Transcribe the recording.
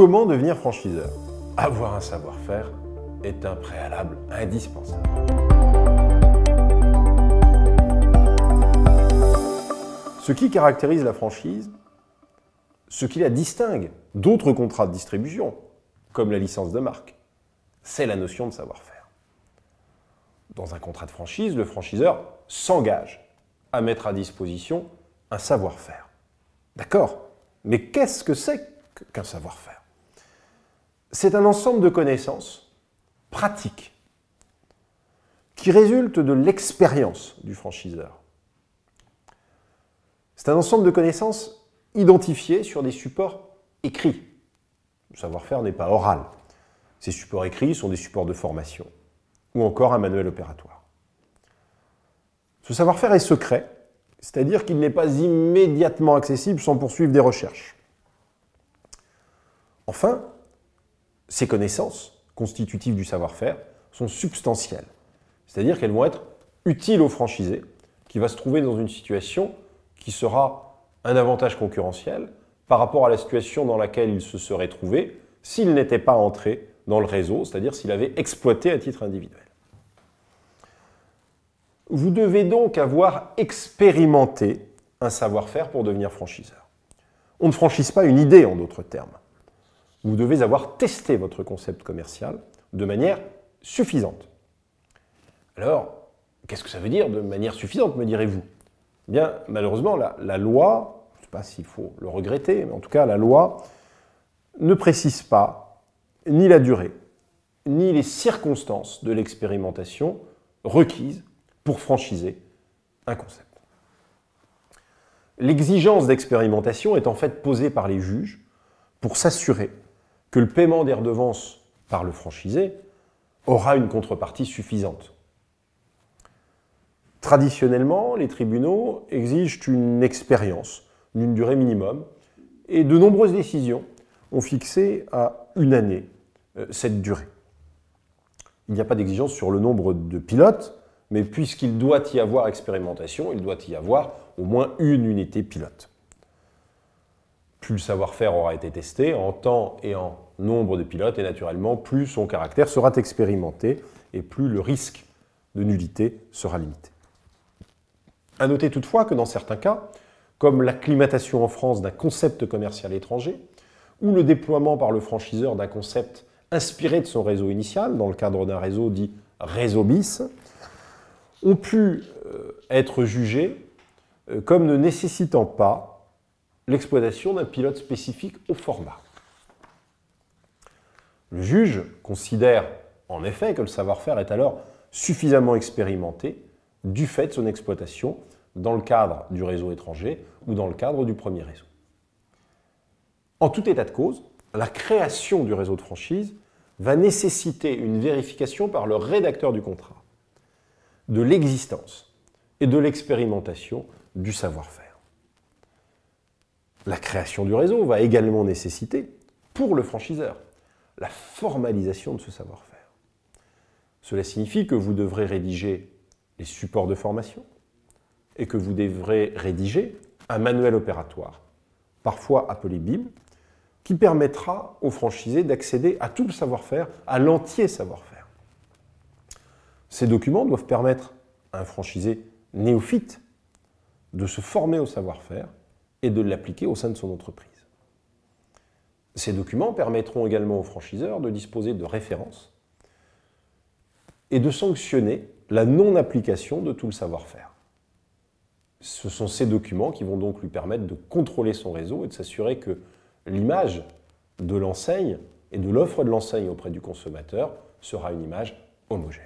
Comment devenir franchiseur Avoir un savoir-faire est un préalable indispensable. Ce qui caractérise la franchise, ce qui la distingue d'autres contrats de distribution, comme la licence de marque, c'est la notion de savoir-faire. Dans un contrat de franchise, le franchiseur s'engage à mettre à disposition un savoir-faire. D'accord Mais qu'est-ce que c'est qu'un savoir-faire c'est un ensemble de connaissances pratiques qui résultent de l'expérience du franchiseur. C'est un ensemble de connaissances identifiées sur des supports écrits. Le savoir-faire n'est pas oral. Ces supports écrits sont des supports de formation ou encore un manuel opératoire. Ce savoir-faire est secret, c'est-à-dire qu'il n'est pas immédiatement accessible sans poursuivre des recherches. Enfin, ces connaissances constitutives du savoir-faire sont substantielles. C'est-à-dire qu'elles vont être utiles au franchisé qui va se trouver dans une situation qui sera un avantage concurrentiel par rapport à la situation dans laquelle il se serait trouvé s'il n'était pas entré dans le réseau, c'est-à-dire s'il avait exploité à titre individuel. Vous devez donc avoir expérimenté un savoir-faire pour devenir franchiseur. On ne franchise pas une idée en d'autres termes vous devez avoir testé votre concept commercial de manière suffisante. Alors, qu'est-ce que ça veut dire de manière suffisante, me direz-vous eh Bien, malheureusement, la, loi, je ne sais pas s'il faut le regretter, mais en tout cas, la loi ne précise pas ni la durée, ni les circonstances de l'expérimentation requises pour franchiser un concept. L'exigence d'expérimentation est en fait posée par les juges pour s'assurer que le paiement des redevances par le franchisé aura une contrepartie suffisante. Traditionnellement, les tribunaux exigent une expérience d'une durée minimum et de nombreuses décisions ont fixé à une année euh, cette durée. Il n'y a pas d'exigence sur le nombre de pilotes, mais puisqu'il doit y avoir expérimentation, il doit y avoir au moins une unité pilote plus le savoir-faire aura été testé en temps et en nombre de pilotes, et naturellement, plus son caractère sera expérimenté et plus le risque de nullité sera limité. À noter toutefois que dans certains cas, comme l'acclimatation en France d'un concept commercial étranger, ou le déploiement par le franchiseur d'un concept inspiré de son réseau initial, dans le cadre d'un réseau dit réseau bis, ont pu euh, être jugés euh, comme ne nécessitant pas l'exploitation d'un pilote spécifique au format. Le juge considère en effet que le savoir-faire est alors suffisamment expérimenté du fait de son exploitation dans le cadre du réseau étranger ou dans le cadre du premier réseau. En tout état de cause, la création du réseau de franchise va nécessiter une vérification par le rédacteur du contrat de l'existence et de l'expérimentation du savoir-faire. La création du réseau va également nécessiter, pour le franchiseur, la formalisation de ce savoir-faire. Cela signifie que vous devrez rédiger les supports de formation et que vous devrez rédiger un manuel opératoire, parfois appelé BIB, qui permettra aux franchisés d'accéder à tout le savoir-faire, à l'entier savoir-faire. Ces documents doivent permettre à un franchisé néophyte de se former au savoir-faire et de l'appliquer au sein de son entreprise. Ces documents permettront également aux franchiseurs de disposer de références et de sanctionner la non-application de tout le savoir-faire. Ce sont ces documents qui vont donc lui permettre de contrôler son réseau et de s'assurer que l'image de l'enseigne et de l'offre de l'enseigne auprès du consommateur sera une image homogène.